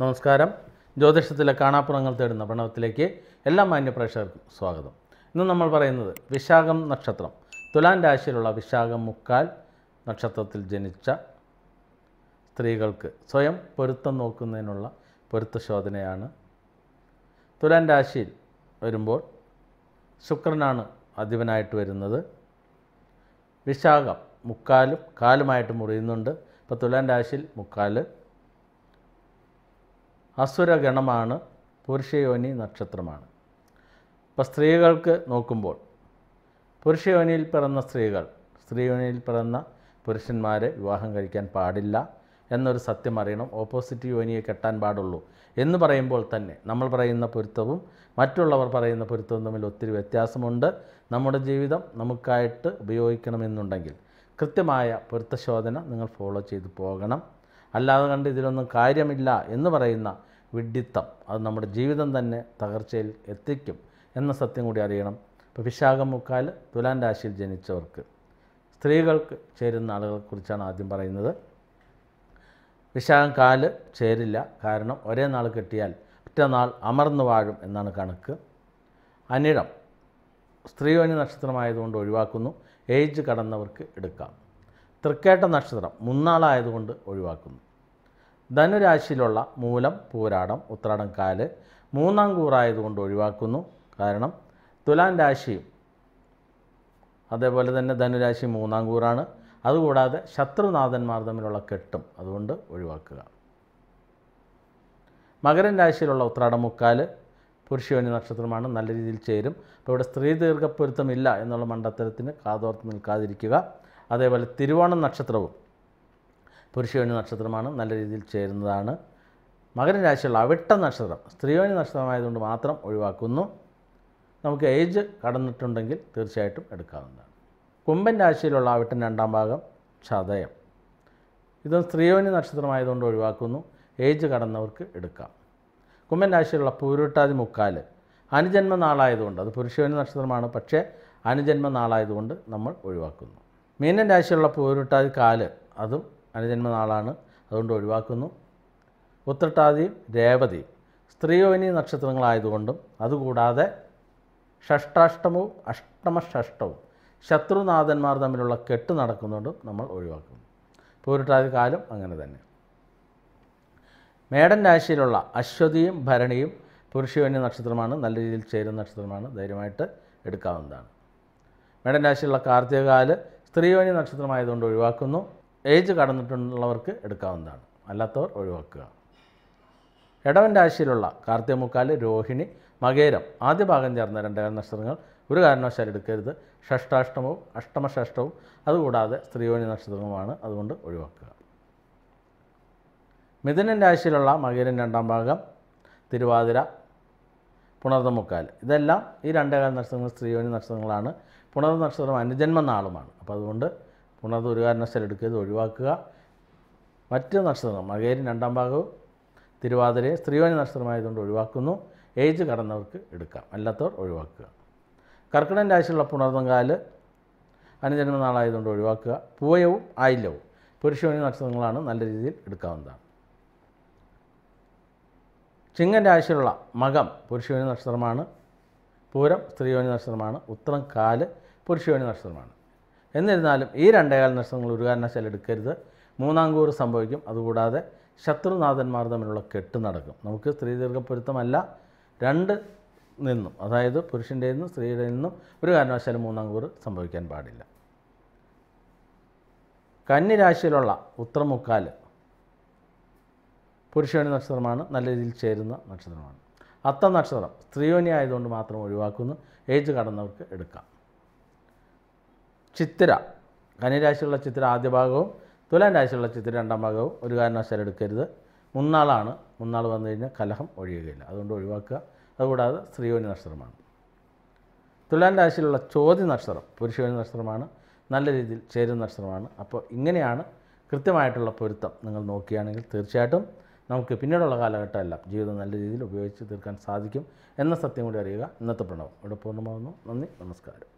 നമസ്കാരം ജ്യോതിഷത്തിലെ കാണാപ്പുറങ്ങൾ തേടുന്ന പ്രണവത്തിലേക്ക് എല്ലാ മാന്യപ്രേക്ഷകർക്കും സ്വാഗതം ഇന്ന് നമ്മൾ പറയുന്നത് വിശാഖം നക്ഷത്രം തുലാൻ രാശിയിലുള്ള വിശാഖം മുക്കാൽ നക്ഷത്രത്തിൽ ജനിച്ച സ്ത്രീകൾക്ക് സ്വയം പൊരുത്തം നോക്കുന്നതിനുള്ള പൊരുത്തശോധനയാണ് തുലാൻ രാശിയിൽ വരുമ്പോൾ ശുക്രനാണ് അധിപനായിട്ട് വരുന്നത് വിശാഖം മുക്കാലും കാലുമായിട്ട് മുറിയുന്നുണ്ട് ഇപ്പോൾ തുലാൻ രാശിയിൽ മുക്കാൽ അസുരഗണമാണ് പുരുഷയോനി നക്ഷത്രമാണ് ഇപ്പോൾ സ്ത്രീകൾക്ക് നോക്കുമ്പോൾ പുരുഷയോനിയിൽ പിറന്ന സ്ത്രീകൾ സ്ത്രീയോനിയിൽ പിറന്ന പുരുഷന്മാരെ വിവാഹം കഴിക്കാൻ പാടില്ല എന്നൊരു സത്യം അറിയണം ഓപ്പോസിറ്റ് യോനിയെ കെട്ടാൻ പാടുള്ളൂ എന്ന് പറയുമ്പോൾ തന്നെ നമ്മൾ പറയുന്ന പൊരുത്തവും മറ്റുള്ളവർ പറയുന്ന പൊരുത്തവും തമ്മിൽ ഒത്തിരി വ്യത്യാസമുണ്ട് നമ്മുടെ ജീവിതം നമുക്കായിട്ട് ഉപയോഗിക്കണമെന്നുണ്ടെങ്കിൽ കൃത്യമായ പൊരുത്തശോധന നിങ്ങൾ ഫോളോ ചെയ്തു പോകണം അല്ലാതെ കണ്ട് ഇതിലൊന്നും കാര്യമില്ല എന്ന് പറയുന്ന വിഡ്ഢിത്തം അത് നമ്മുടെ ജീവിതം തന്നെ തകർച്ചയിൽ എത്തിക്കും എന്ന സത്യം കൂടി അറിയണം ഇപ്പോൾ വിശാഖം മുക്കാൽ തുലാൻ രാശിയിൽ ജനിച്ചവർക്ക് സ്ത്രീകൾക്ക് ചേരുന്ന ആളുകളെക്കുറിച്ചാണ് ആദ്യം പറയുന്നത് വിശാഖം കാല് ചേരില്ല കാരണം ഒരേ നാൾ കിട്ടിയാൽ ഒറ്റനാൾ അമർന്നു വാഴും എന്നാണ് കണക്ക് അനിഴം സ്ത്രീയോനി നക്ഷത്രമായതുകൊണ്ട് ഒഴിവാക്കുന്നു ഏജ് കടന്നവർക്ക് എടുക്കാം തൃക്കേട്ട നക്ഷത്രം മുന്നാളായതുകൊണ്ട് ഒഴിവാക്കുന്നു ധനുരാശിയിലുള്ള മൂലം പൂരാടം ഉത്രാടം കാല് മൂന്നാം കൂറായതുകൊണ്ട് ഒഴിവാക്കുന്നു കാരണം തുലാം രാശിയും അതേപോലെ തന്നെ ധനുരാശി മൂന്നാം കൂറാണ് അതുകൂടാതെ ശത്രുനാഥന്മാർ തമ്മിലുള്ള കെട്ടും അതുകൊണ്ട് ഒഴിവാക്കുക മകരൻ രാശിയിലുള്ള ഉത്രാടം മുക്കാല് പുരുഷയോനി നക്ഷത്രമാണ് നല്ല രീതിയിൽ ചേരും അപ്പോൾ ഇവിടെ സ്ത്രീ ദീർഘപ്പൊരുത്തമില്ല എന്നുള്ള മണ്ടത്തരത്തിന് കാതോർത്ത് നിൽക്കാതിരിക്കുക അതേപോലെ തിരുവോണം നക്ഷത്രവും പുരുഷയോനി നക്ഷത്രമാണ് നല്ല രീതിയിൽ ചേരുന്നതാണ് മകര രാശിയുള്ള അവിട്ട നക്ഷത്രം സ്ത്രീയോനി നക്ഷത്രമായതുകൊണ്ട് മാത്രം ഒഴിവാക്കുന്നു നമുക്ക് ഏജ് കടന്നിട്ടുണ്ടെങ്കിൽ തീർച്ചയായിട്ടും എടുക്കാവുന്നതാണ് കുംഭൻ രാശിയിലുള്ള അവിട്ടൻ രണ്ടാം ഭാഗം ചതയം ഇത് സ്ത്രീയോനി നക്ഷത്രമായതുകൊണ്ട് ഒഴിവാക്കുന്നു ഏജ് കടന്നവർക്ക് എടുക്കാം കുംഭൻ രാശിയിലുള്ള പൂരുട്ടാതി മുക്കാൽ അനുജന്മ നാളായതുകൊണ്ട് അത് പുരുഷയോനി നക്ഷത്രമാണ് പക്ഷേ അനുജന്മ നാളായതുകൊണ്ട് നമ്മൾ ഒഴിവാക്കുന്നു മീനൻ രാശിയുള്ള പൂരുട്ടാതി കാല് അതും അനുജന്മനാളാണ് അതുകൊണ്ട് ഒഴിവാക്കുന്നു ഉത്രട്ടാതി രേവതി സ്ത്രീയോനി നക്ഷത്രങ്ങളായതുകൊണ്ടും അതുകൂടാതെ ഷഷ്ടാഷ്ടമവും അഷ്ടമഷ്ടവും ശത്രുനാഥന്മാർ തമ്മിലുള്ള കെട്ട് നടക്കുന്നതുകൊണ്ടും നമ്മൾ ഒഴിവാക്കുന്നു പൂരിട്ടാതി കാലം അങ്ങനെ തന്നെ മേടൻ രാശിയിലുള്ള അശ്വതിയും ഭരണിയും പുരുഷയോന്യ നക്ഷത്രമാണ് നല്ല രീതിയിൽ ചേരുന്ന നക്ഷത്രമാണ് ധൈര്യമായിട്ട് എടുക്കാവുന്നതാണ് മേടൻ രാശിയിലുള്ള കാർത്തികകാല് സ്ത്രീയോനി നക്ഷത്രമായതുകൊണ്ട് ഒഴിവാക്കുന്നു ഏജ് കടന്നിട്ടുള്ളവർക്ക് എടുക്കാവുന്നതാണ് അല്ലാത്തവർ ഒഴിവാക്കുക എടവൻ രാശിയിലുള്ള കാർത്തികമുക്കാല് രോഹിണി മകേരം ആദ്യ ഭാഗം ചേർന്ന രണ്ടര നക്ഷത്രങ്ങൾ ഒരു കാരണവശാലും എടുക്കരുത് ഷഷ്ടാഷ്ടമവും അഷ്ടമഷഷ്ടവും അതുകൂടാതെ സ്ത്രീയോനി നക്ഷത്രവുമാണ് അതുകൊണ്ട് ഒഴിവാക്കുക മിഥുനൻ രാശിയിലുള്ള മകേരൻ രണ്ടാം ഭാഗം തിരുവാതിര പുണർതമുക്കാൽ ഇതെല്ലാം ഈ രണ്ടേകാല നക്ഷത്രങ്ങൾ സ്ത്രീയോനി നക്ഷത്രങ്ങളാണ് പുണർ നക്ഷത്രം അനുജന്മ നാളുമാണ് അപ്പോൾ അതുകൊണ്ട് പുണർത് ഒരു കാരണവശാൽ എടുക്കരുത് ഒഴിവാക്കുക മറ്റ് നക്ഷത്രം മകേരി രണ്ടാം ഭാഗവും തിരുവാതിരയെ സ്ത്രീയോനി നക്ഷത്രമായതുകൊണ്ട് ഒഴിവാക്കുന്നു ഏജ് കടന്നവർക്ക് എടുക്കാം അല്ലാത്തവർ ഒഴിവാക്കുക കർക്കിടൻ രാശിയുള്ള പുണർതങ്കാല് അനുജന്മ നാളായതുകൊണ്ട് ഒഴിവാക്കുക പൂവയവും ആയില്യവും പുരുഷയോനി നക്ഷത്രങ്ങളാണ് നല്ല രീതിയിൽ എടുക്കാവുന്നതാണ് ചിങ്ങൻ രാശിയിലുള്ള മകം പുരുഷയോനി നക്ഷത്രമാണ് പൂരം സ്ത്രീയോനി നക്ഷത്രമാണ് ഉത്തരം കാല് പുരുഷയോനി നക്ഷത്രമാണ് എന്നിരുന്നാലും ഈ രണ്ടേകാല നക്ഷത്രങ്ങൾ ഒരു കാരണവശാലും എടുക്കരുത് മൂന്നാം കൂറ് സംഭവിക്കും അതുകൂടാതെ ശത്രുനാഥന്മാർ തമ്മിലുള്ള കെട്ട് നടക്കും നമുക്ക് സ്ത്രീ ദീർഘപ്പൊരുത്തമല്ല രണ്ട് നിന്നും അതായത് പുരുഷൻ്റെ നിന്നും സ്ത്രീയുടെ നിന്നും ഒരു കാരണവശാലും മൂന്നാം കൂറ് സംഭവിക്കാൻ പാടില്ല കന്നിരാശിയിലുള്ള ഉത്തരമുക്കാൽ പുരുഷയോനി നക്ഷത്രമാണ് നല്ല രീതിയിൽ ചേരുന്ന നക്ഷത്രമാണ് അത്ത നക്ഷത്രം സ്ത്രീയോനി ആയതുകൊണ്ട് മാത്രം ഒഴിവാക്കുന്നു ഏജ് കടന്നവർക്ക് എടുക്കാം ചിത്തിര കനിരാശിയുള്ള ചിത്തിര ആദ്യ ഭാഗവും തുലാൻ രാശിയുള്ള ചിത്തിര രണ്ടാം ഭാഗവും ഒരു കാരണവശാലും എടുക്കരുത് മുന്നാളാണ് മുന്നാൾ വന്നു കഴിഞ്ഞാൽ കലഹം ഒഴിയുകയില്ല അതുകൊണ്ട് ഒഴിവാക്കുക അതുകൂടാതെ സ്ത്രീയോനി നക്ഷത്രമാണ് തുലാൻ രാശിയിലുള്ള ചോദ്യ നക്ഷത്രം പുരുഷയോനി നക്ഷത്രമാണ് നല്ല രീതിയിൽ ചേരുന്ന നക്ഷത്രമാണ് അപ്പോൾ ഇങ്ങനെയാണ് കൃത്യമായിട്ടുള്ള പൊരുത്തം നിങ്ങൾ നോക്കുകയാണെങ്കിൽ തീർച്ചയായിട്ടും നമുക്ക് പിന്നീടുള്ള കാലഘട്ടമെല്ലാം ജീവിതം നല്ല രീതിയിൽ ഉപയോഗിച്ച് തീർക്കാൻ സാധിക്കും എന്ന സത്യം കൂടി അറിയുക ഇന്നത്തെ പ്രണവം ഇവിടെ പൂർണ്ണമാകുന്നു നന്ദി നമസ്കാരം